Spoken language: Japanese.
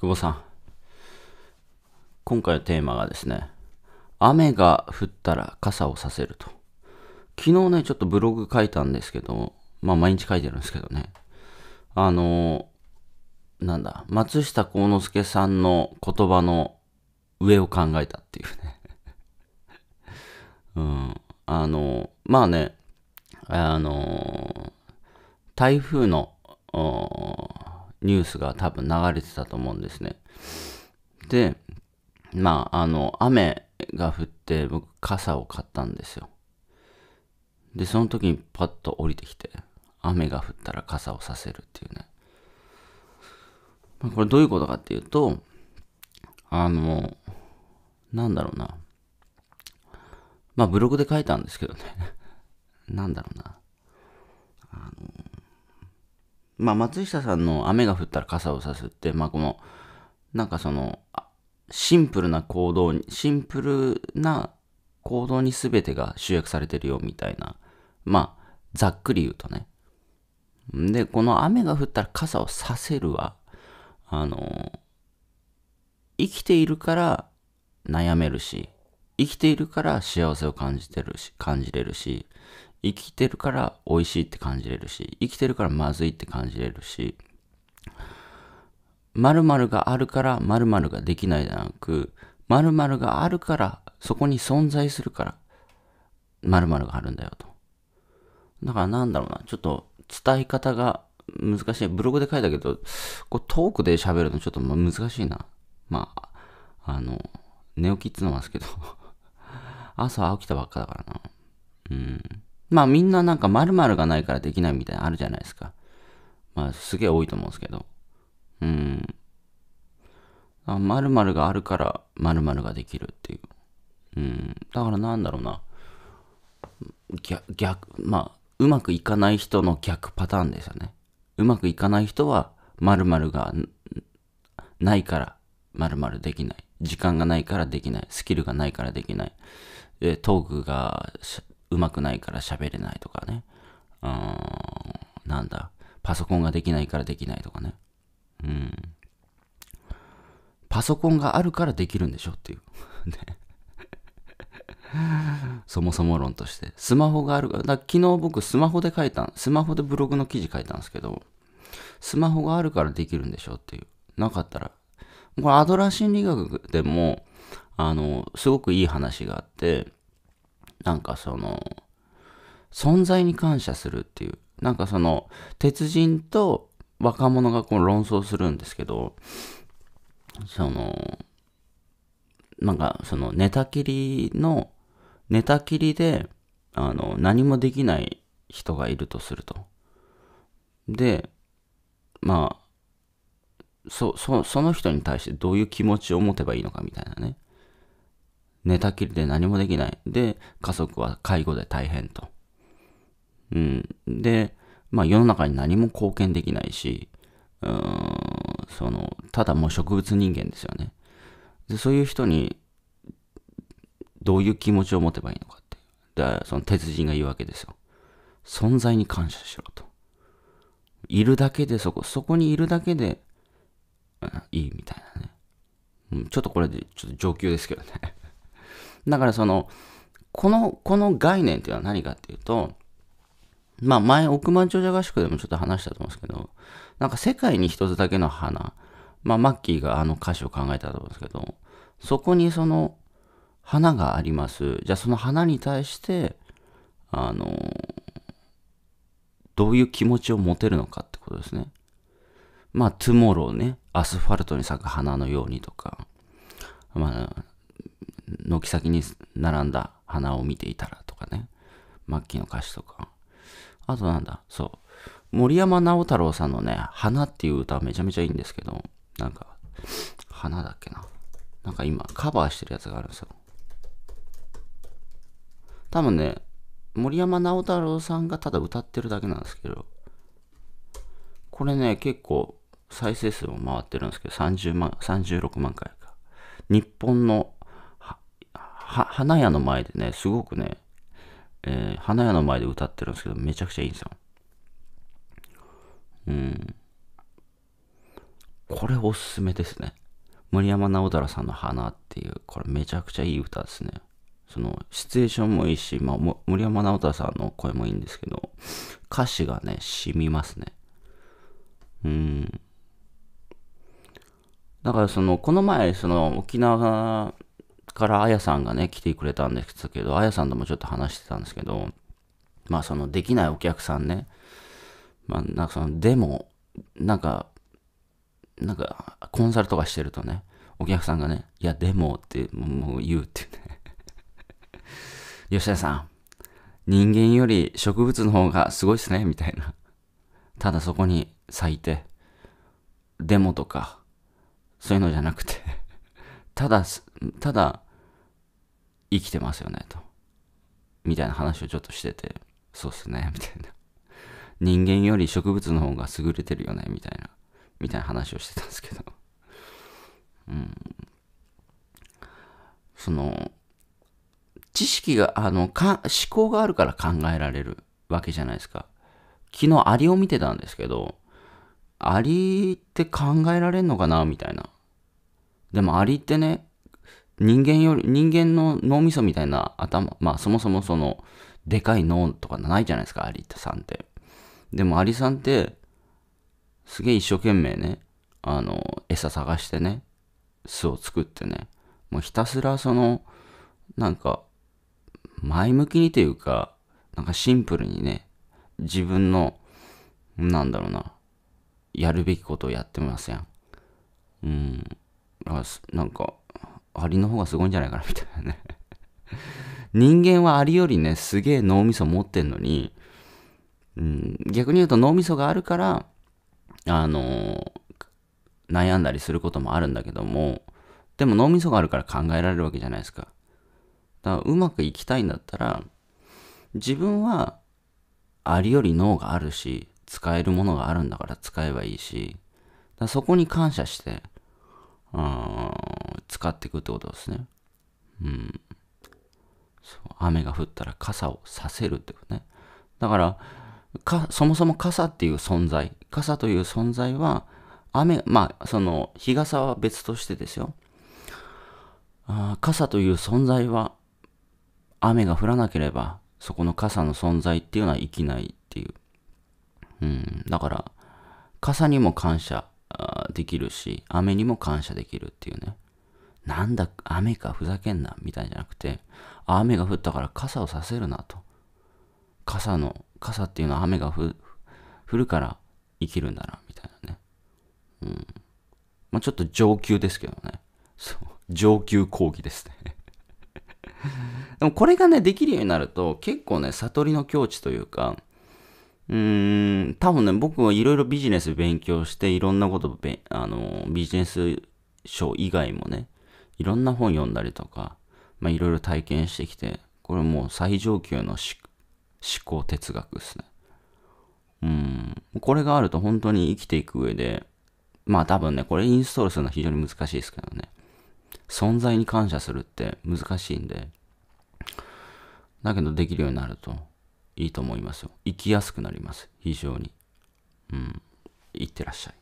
久保さん。今回のテーマがですね、雨が降ったら傘をさせると。昨日ね、ちょっとブログ書いたんですけど、まあ毎日書いてるんですけどね。あの、なんだ、松下幸之助さんの言葉の上を考えたっていうね。うん。あの、まあね、あの、台風の、ニュースが多分流れてたと思うんですね。で、まあ、あの、雨が降って僕傘を買ったんですよ。で、その時にパッと降りてきて、雨が降ったら傘をさせるっていうね。まこれどういうことかっていうと、あの、なんだろうな。まあ、ブログで書いたんですけどね。なんだろうな。あの、まあ、松下さんの雨が降ったら傘をさすって、まあ、この、なんかその、シンプルな行動に、シンプルな行動に全てが集約されてるよみたいな、まあ、ざっくり言うとね。で、この雨が降ったら傘をさせるは、あの、生きているから悩めるし、生きているから幸せを感じてるし、感じれるし、生きてるから美味しいって感じれるし、生きてるからまずいって感じれるし、〇〇があるから〇〇ができないじゃなく、〇〇があるから、そこに存在するから、〇〇があるんだよと。だからなんだろうな、ちょっと伝え方が難しい。ブログで書いたけど、こうトークで喋るのちょっと難しいな。まあ、あの、寝起きっつのますけど 朝起きたばっかだからな。うん。まあみんななんか〇〇がないからできないみたいなのあるじゃないですか。まあすげえ多いと思うんですけど。うん。あ〇〇があるから〇〇ができるっていう。うん。だからなんだろうな。逆、逆、まあ、うまくいかない人の逆パターンですよね。うまくいかない人は〇〇がないから〇〇できない。時間がないからできない。スキルがないからできない。トークがうまくないから喋れないとかね。うん、なんだ。パソコンができないからできないとかね。うん。パソコンがあるからできるんでしょっていう。ねそもそも論として。スマホがあるから、だ昨日僕スマホで書いた、スマホでブログの記事書いたんですけど、スマホがあるからできるんでしょっていう。なかったら。これアドラー心理学でも、あの、すごくいい話があって、なんかその、存在に感謝するっていう、なんかその、鉄人と若者がこう論争するんですけど、その、なんかその寝たきりの、寝たきりで、あの、何もできない人がいるとすると。で、まあ、そ、そ、その人に対してどういう気持ちを持てばいいのかみたいなね。寝たきりで何もできない。で、家族は介護で大変と。うん。で、まあ世の中に何も貢献できないし、うーん、その、ただもう植物人間ですよね。で、そういう人に、どういう気持ちを持てばいいのかって。で、その鉄人が言うわけですよ。存在に感謝しろと。いるだけでそこ、そこにいるだけで、うん、いいみたいなね。うん、ちょっとこれで、ちょっと上級ですけどね。だからその、この、この概念っていうのは何かっていうと、まあ前、億万長者合宿でもちょっと話したと思うんですけど、なんか世界に一つだけの花、まあマッキーがあの歌詞を考えたと思うんですけど、そこにその花があります。じゃあその花に対して、あの、どういう気持ちを持てるのかってことですね。まあ、トゥモローね、アスファルトに咲く花のようにとか、まあ、軒先に並んだ花を見ていたらとかね。末期の歌詞とか。あとなんだ、そう。森山直太朗さんのね、花っていう歌はめちゃめちゃいいんですけど、なんか、花だっけな。なんか今、カバーしてるやつがあるんですよ。多分ね、森山直太朗さんがただ歌ってるだけなんですけど、これね、結構再生数も回ってるんですけど、30万、36万回か。日本の花屋の前でね、すごくね、えー、花屋の前で歌ってるんですけど、めちゃくちゃいいんですよ。うん。これおすすめですね。森山直太朗さんの花っていう、これめちゃくちゃいい歌ですね。その、シチュエーションもいいし、まあ、森山直太朗さんの声もいいんですけど、歌詞がね、染みますね。うん。だからその、この前、その、沖縄からあやさんがね、来てくれたんですけど、あやさんともちょっと話してたんですけど、まあそのできないお客さんね、まあなんかそのでも、なんか、なんかコンサルとかしてるとね、お客さんがね、いやでもってもう言うってね。吉田さん、人間より植物の方がすごいっすね、みたいな。ただそこに咲いて、デモとか、そういうのじゃなくて、ただ、ただ、生きてますよねとみたいな話をちょっとしててそうっすねみたいな人間より植物の方が優れてるよねみたいなみたいな話をしてたんですけどうんその知識があのか思考があるから考えられるわけじゃないですか昨日アリを見てたんですけどアリって考えられんのかなみたいなでもアリってね人間より、人間の脳みそみたいな頭、まあそもそもその、でかい脳とかないじゃないですか、アリさんって。でもアリさんって、すげえ一生懸命ね、あの、餌探してね、巣を作ってね、もうひたすらその、なんか、前向きにというか、なんかシンプルにね、自分の、なんだろうな、やるべきことをやってますやん。うん。なんか、アリの方がすごいんじゃないかなみたいなね人間はアリよりね、すげえ脳みそ持ってんのに、うん、逆に言うと脳みそがあるから、あのー、悩んだりすることもあるんだけども、でも脳みそがあるから考えられるわけじゃないですか。だからうまくいきたいんだったら、自分はありより脳があるし、使えるものがあるんだから使えばいいし、そこに感謝して、うん、っていくってことですね。うん。そう雨が降ったら傘をさせるってことね。だからか、そもそも傘っていう存在、傘という存在は、雨、まあ、その、日傘は別としてですよ。あ傘という存在は、雨が降らなければ、そこの傘の存在っていうのは生きないっていう。うん、だから、傘にも感謝できるし、雨にも感謝できるっていうね。なんだ、雨か、ふざけんな、みたいじゃなくて、雨が降ったから傘をさせるなと。傘の、傘っていうのは雨が降るから生きるんだな、みたいなね。うん。まあ、ちょっと上級ですけどね。そう。上級講義ですね でもこれがね、できるようになると、結構ね、悟りの境地というか、うーん、多分ね、僕はいろいろビジネス勉強して、いろんなことあの、ビジネス書以外もね、いろんな本読んだりとか、まあ、いろいろ体験してきて、これもう最上級の思考哲学ですね。うん。これがあると本当に生きていく上で、まあ多分ね、これインストールするのは非常に難しいですけどね。存在に感謝するって難しいんで、だけどできるようになるといいと思いますよ。生きやすくなります。非常に。うん。いってらっしゃい。